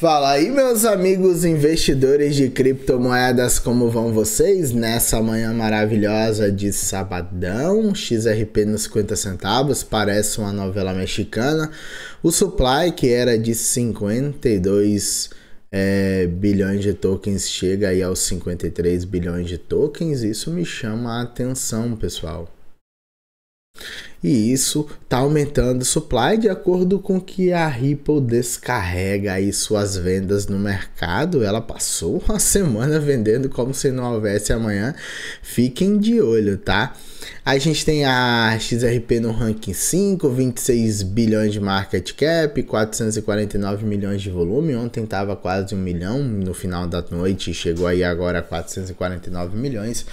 Fala aí, meus amigos investidores de criptomoedas, como vão vocês nessa manhã maravilhosa de sabadão? XRP nos 50 centavos, parece uma novela mexicana. O supply, que era de 52 é, bilhões de tokens, chega aí aos 53 bilhões de tokens. Isso me chama a atenção, pessoal e isso está aumentando o supply de acordo com que a Ripple descarrega aí suas vendas no mercado. Ela passou uma semana vendendo como se não houvesse amanhã. Fiquem de olho, tá? A gente tem a XRP no ranking 5, 26 bilhões de market cap, 449 milhões de volume. Ontem estava quase um milhão, no final da noite chegou aí agora a 449 milhões.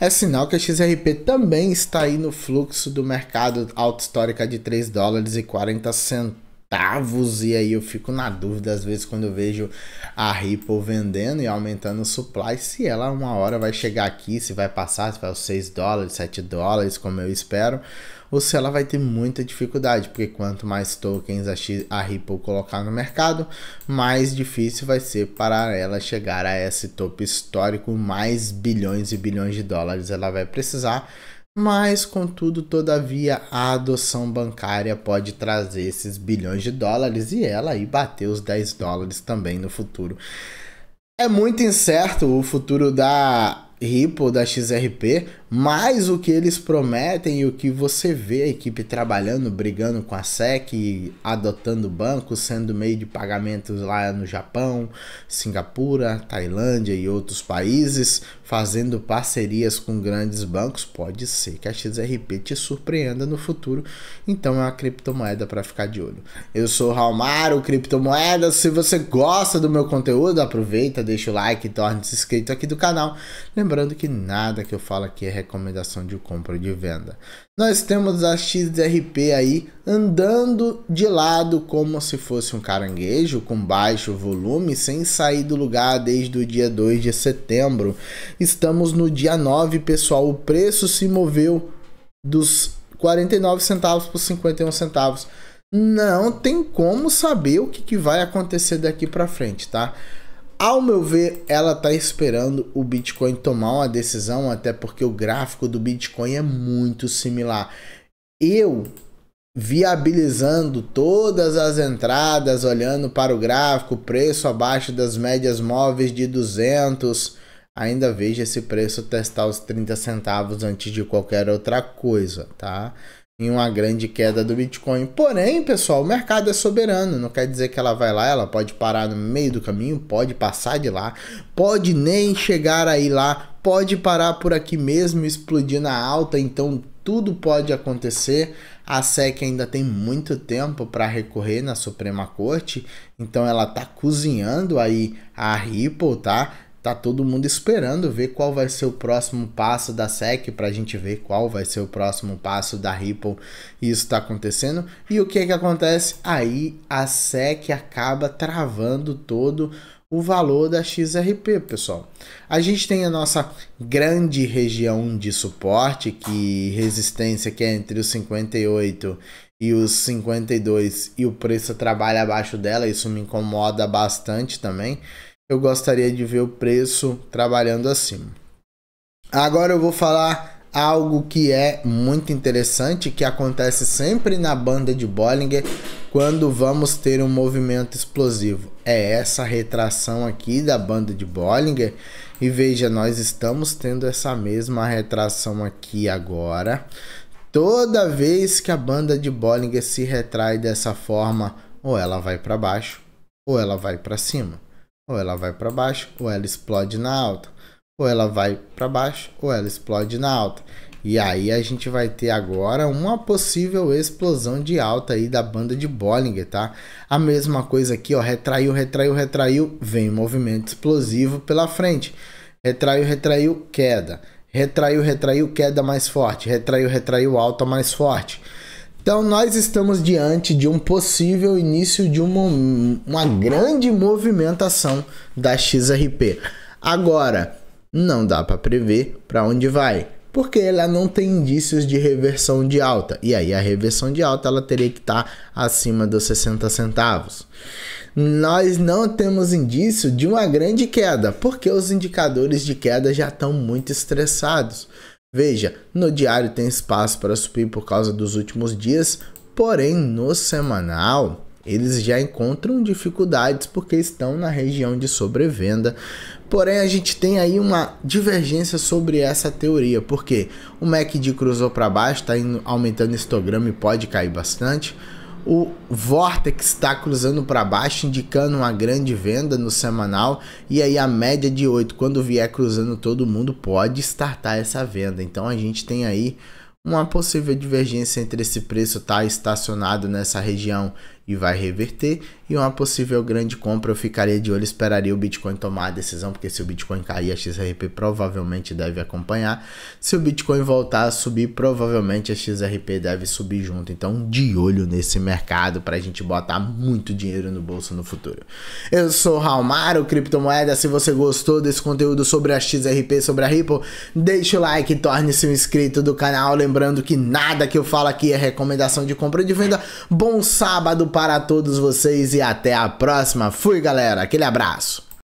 É sinal que a XRP também está aí no fluxo do mercado mercado alta histórica de 3 dólares e 40 centavos. E aí eu fico na dúvida, às vezes, quando eu vejo a Ripple vendendo e aumentando o supply, se ela uma hora vai chegar aqui, se vai passar, se vai aos 6 dólares, 7 dólares, como eu espero ou se ela vai ter muita dificuldade, porque quanto mais tokens a, a Ripple colocar no mercado, mais difícil vai ser para ela chegar a esse topo histórico, mais bilhões e bilhões de dólares ela vai precisar mas, contudo, todavia, a adoção bancária pode trazer esses bilhões de dólares e ela aí bater os 10 dólares também no futuro. É muito incerto o futuro da Ripple, da XRP, mas o que eles prometem e o que você vê a equipe trabalhando, brigando com a SEC, adotando bancos, sendo meio de pagamentos lá no Japão, Singapura, Tailândia e outros países, fazendo parcerias com grandes bancos, pode ser que a XRP te surpreenda no futuro. Então é uma criptomoeda para ficar de olho. Eu sou o o criptomoeda. Se você gosta do meu conteúdo, aproveita, deixa o like, torne-se inscrito aqui do canal. Lembrando que nada que eu falo aqui é recomendação de compra e de venda. Nós temos a XRP aí andando de lado como se fosse um caranguejo, com baixo volume, sem sair do lugar desde o dia 2 de setembro. Estamos no dia 9, pessoal. O preço se moveu dos 49 centavos por 51 centavos. Não tem como saber o que, que vai acontecer daqui para frente, tá? Ao meu ver, ela está esperando o Bitcoin tomar uma decisão, até porque o gráfico do Bitcoin é muito similar. Eu viabilizando todas as entradas, olhando para o gráfico, preço abaixo das médias móveis de 200, ainda vejo esse preço testar os 30 centavos antes de qualquer outra coisa, tá? em uma grande queda do Bitcoin. Porém, pessoal, o mercado é soberano, não quer dizer que ela vai lá, ela pode parar no meio do caminho, pode passar de lá, pode nem chegar aí lá, pode parar por aqui mesmo, explodir na alta, então tudo pode acontecer. A SEC ainda tem muito tempo para recorrer na Suprema Corte, então ela tá cozinhando aí a Ripple, tá? tá todo mundo esperando ver qual vai ser o próximo passo da SEC para a gente ver qual vai ser o próximo passo da Ripple e isso está acontecendo e o que é que acontece aí a SEC acaba travando todo o valor da XRP, pessoal. A gente tem a nossa grande região de suporte, que resistência que é entre os 58 e os 52 e o preço trabalha abaixo dela, isso me incomoda bastante também eu gostaria de ver o preço trabalhando acima. Agora eu vou falar algo que é muito interessante que acontece sempre na banda de Bollinger quando vamos ter um movimento explosivo. É essa retração aqui da banda de Bollinger e veja, nós estamos tendo essa mesma retração aqui agora. Toda vez que a banda de Bollinger se retrai dessa forma, ou ela vai para baixo ou ela vai para cima ou ela vai para baixo, ou ela explode na alta. Ou ela vai para baixo, ou ela explode na alta. E aí a gente vai ter agora uma possível explosão de alta aí da banda de Bollinger, tá? A mesma coisa aqui, ó, retraiu, retraiu, retraiu, vem movimento explosivo pela frente. Retraiu, retraiu, queda. Retraiu, retraiu, queda mais forte. Retraiu, retraiu, alta mais forte. Então, nós estamos diante de um possível início de uma, uma grande movimentação da XRP. Agora, não dá para prever para onde vai, porque ela não tem indícios de reversão de alta. E aí, a reversão de alta ela teria que estar tá acima dos 60 centavos. Nós não temos indício de uma grande queda, porque os indicadores de queda já estão muito estressados. Veja, no diário tem espaço para subir por causa dos últimos dias, porém no semanal eles já encontram dificuldades porque estão na região de sobrevenda. Porém, a gente tem aí uma divergência sobre essa teoria, porque o MACD cruzou para baixo, está aumentando histogramas e pode cair bastante. O Vortex está cruzando para baixo, indicando uma grande venda no semanal. E aí a média de 8, quando vier cruzando todo mundo, pode startar essa venda. Então a gente tem aí uma possível divergência entre esse preço tá estacionado nessa região e vai reverter. E uma possível grande compra, eu ficaria de olho, esperaria o Bitcoin tomar a decisão, porque se o Bitcoin cair, a XRP provavelmente deve acompanhar. Se o Bitcoin voltar a subir, provavelmente a XRP deve subir junto. Então, de olho nesse mercado para a gente botar muito dinheiro no bolso no futuro. Eu sou Raul o criptomoeda. Se você gostou desse conteúdo sobre a XRP, sobre a Ripple, deixa o like, torne-se um inscrito do canal. Lembrando que nada que eu falo aqui é recomendação de compra e de venda. Bom sábado para todos vocês e até a próxima. Fui, galera. Aquele abraço.